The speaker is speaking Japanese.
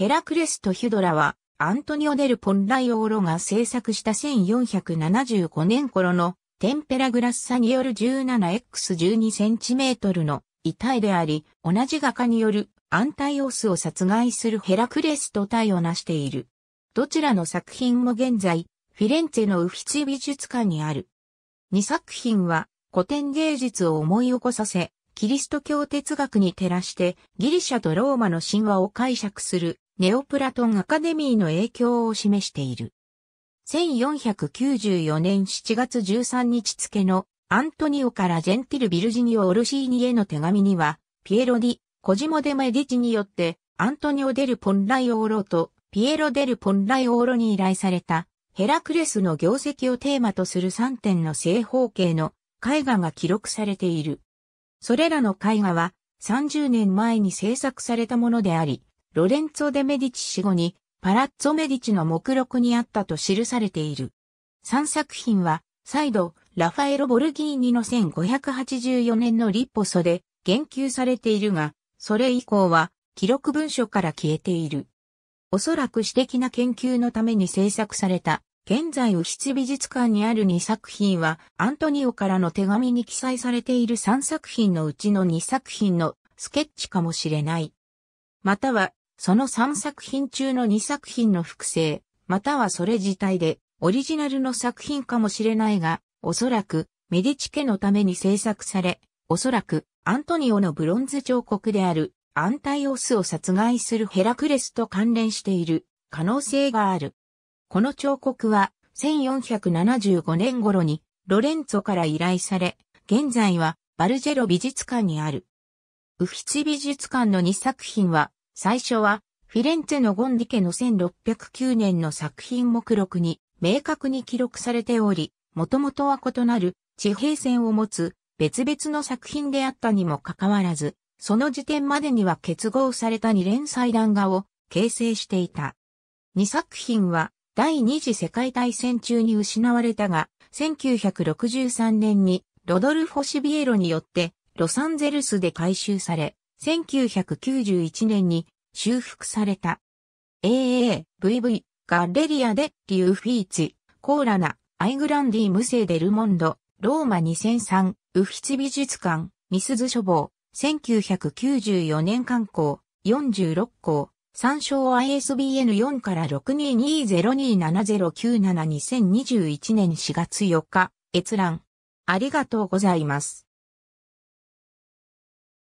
ヘラクレスとヒュドラは、アントニオ・デル・ポンライオーロが制作した1475年頃のテンペラグラッサによる 17x12cm の遺体であり、同じ画家によるアンタイオスを殺害するヘラクレスと体を成している。どちらの作品も現在、フィレンツェのウフィツィ美術館にある。2作品は古典芸術を思い起こさせ、キリスト教哲学に照らしてギリシャとローマの神話を解釈するネオプラトンアカデミーの影響を示している。1494年7月13日付のアントニオからジェンティル・ビルジニオ・オルシーニへの手紙には、ピエロ・ディ、コジモ・デ・メディチによって、アントニオ・デル・ポンライオーロと、ピエロ・デル・ポンライオーロに依頼された、ヘラクレスの業績をテーマとする3点の正方形の絵画が記録されている。それらの絵画は30年前に制作されたものであり、ロレンツォ・デ・メディチ死後に、パラッツォ・メディチの目録にあったと記されている。3作品は、再度、ラファエロ・ボルギーニの1584年のリッポソで言及されているが、それ以降は記録文書から消えている。おそらく私的な研究のために制作された、現在右筆美術館にある2作品は、アントニオからの手紙に記載されている3作品のうちの2作品のスケッチかもしれない。または、その3作品中の2作品の複製、またはそれ自体で、オリジナルの作品かもしれないが、おそらく、メディチ家のために制作され、おそらく、アントニオのブロンズ彫刻である、アンタイオスを殺害するヘラクレスと関連している可能性がある。この彫刻は、1475年頃に、ロレンツォから依頼され、現在は、バルジェロ美術館にある。ウフィチ美術館の2作品は、最初は、フィレンツェのゴンディ家の1609年の作品目録に明確に記録されており、もともとは異なる地平線を持つ別々の作品であったにもかかわらず、その時点までには結合された二連祭壇画を形成していた。二作品は第二次世界大戦中に失われたが、1963年にロドルフォ・シビエロによってロサンゼルスで回収され、1991年に修復された。AAVV、ガッレリアでリューフィーツ、コーラナ、アイグランディムセデルモンド、ローマ2003、ウフィチ美術館、ミスズ書房、1994年刊行、46校、参照 ISBN4 から6 2 2 0 2 7 0 9 7 2 0 2 1年4月4日、閲覧。ありがとうございます。